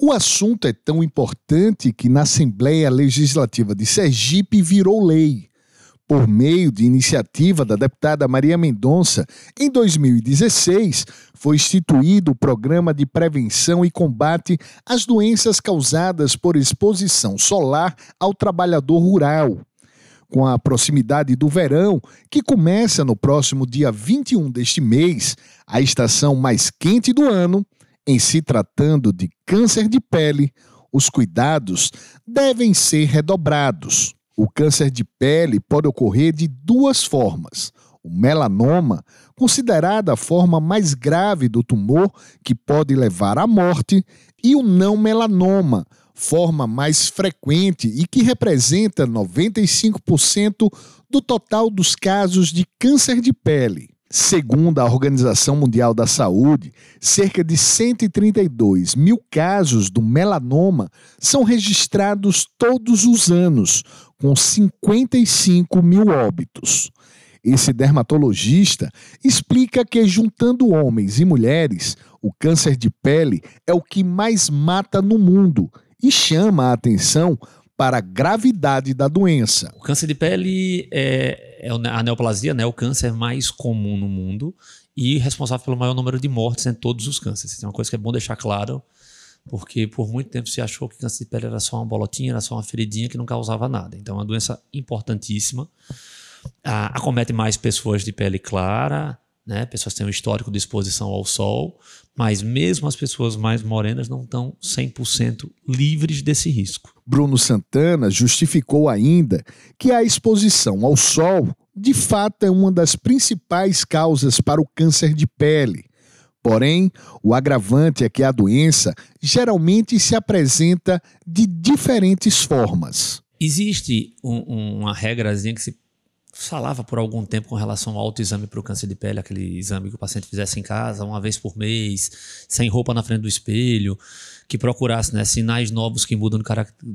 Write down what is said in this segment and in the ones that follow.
O assunto é tão importante que na Assembleia Legislativa de Sergipe virou lei. Por meio de iniciativa da deputada Maria Mendonça, em 2016 foi instituído o Programa de Prevenção e Combate às Doenças Causadas por Exposição Solar ao Trabalhador Rural. Com a proximidade do verão, que começa no próximo dia 21 deste mês, a estação mais quente do ano, em se tratando de câncer de pele, os cuidados devem ser redobrados. O câncer de pele pode ocorrer de duas formas. O melanoma, considerada a forma mais grave do tumor, que pode levar à morte, e o não melanoma, forma mais frequente e que representa 95% do total dos casos de câncer de pele. Segundo a Organização Mundial da Saúde, cerca de 132 mil casos do melanoma são registrados todos os anos, com 55 mil óbitos. Esse dermatologista explica que, juntando homens e mulheres, o câncer de pele é o que mais mata no mundo e chama a atenção para a gravidade da doença. O câncer de pele é, é a neoplasia, né? O câncer mais comum no mundo e responsável pelo maior número de mortes em todos os cânceres. Isso é uma coisa que é bom deixar claro, porque por muito tempo se achou que câncer de pele era só uma bolotinha, era só uma feridinha que não causava nada. Então é uma doença importantíssima. Ah, acomete mais pessoas de pele clara, né? Pessoas têm um histórico de exposição ao sol, mas mesmo as pessoas mais morenas não estão 100% livres desse risco. Bruno Santana justificou ainda que a exposição ao sol, de fato, é uma das principais causas para o câncer de pele. Porém, o agravante é que a doença geralmente se apresenta de diferentes formas. Existe um, uma regrazinha que se falava por algum tempo com relação ao autoexame para o câncer de pele, aquele exame que o paciente fizesse em casa, uma vez por mês, sem roupa na frente do espelho, que procurasse né, sinais novos que mudam de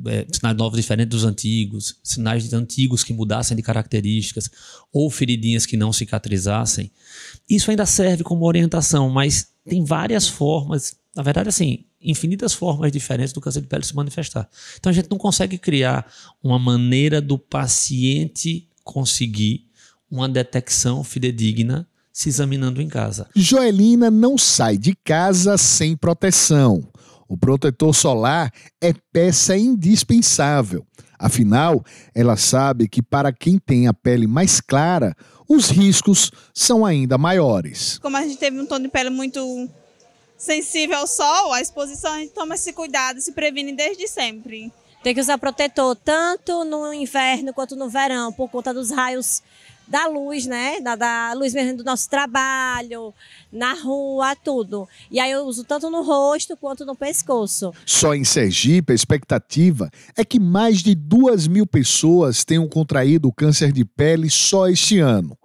é, sinais novos diferentes dos antigos, sinais antigos que mudassem de características, ou feridinhas que não cicatrizassem. Isso ainda serve como orientação, mas tem várias formas, na verdade, assim, infinitas formas diferentes do câncer de pele se manifestar. Então a gente não consegue criar uma maneira do paciente conseguir uma detecção fidedigna se examinando em casa. Joelina não sai de casa sem proteção. O protetor solar é peça indispensável. Afinal, ela sabe que para quem tem a pele mais clara, os riscos são ainda maiores. Como a gente teve um tom de pele muito sensível ao sol, a exposição, a gente toma esse cuidado, se previne desde sempre. Tem que usar protetor tanto no inverno quanto no verão, por conta dos raios da luz, né? Da, da, luz mesmo do nosso trabalho, na rua, tudo. E aí eu uso tanto no rosto quanto no pescoço. Só em Sergipe, a expectativa é que mais de duas mil pessoas tenham contraído o câncer de pele só este ano.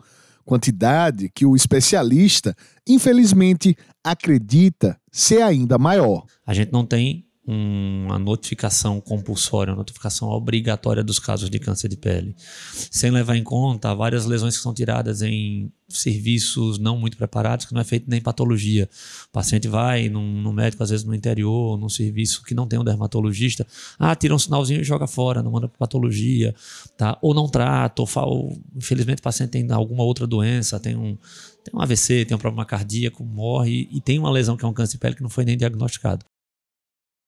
Quantidade que o especialista, infelizmente, acredita ser ainda maior. A gente não tem uma notificação compulsória, uma notificação obrigatória dos casos de câncer de pele, sem levar em conta várias lesões que são tiradas em serviços não muito preparados, que não é feito nem patologia. O paciente vai no médico, às vezes no interior, num serviço que não tem um dermatologista, ah, tira um sinalzinho e joga fora, não manda para patologia, tá? ou não trata, ou, fala, ou infelizmente o paciente tem alguma outra doença, tem um, tem um AVC, tem um problema cardíaco, morre e tem uma lesão que é um câncer de pele que não foi nem diagnosticado.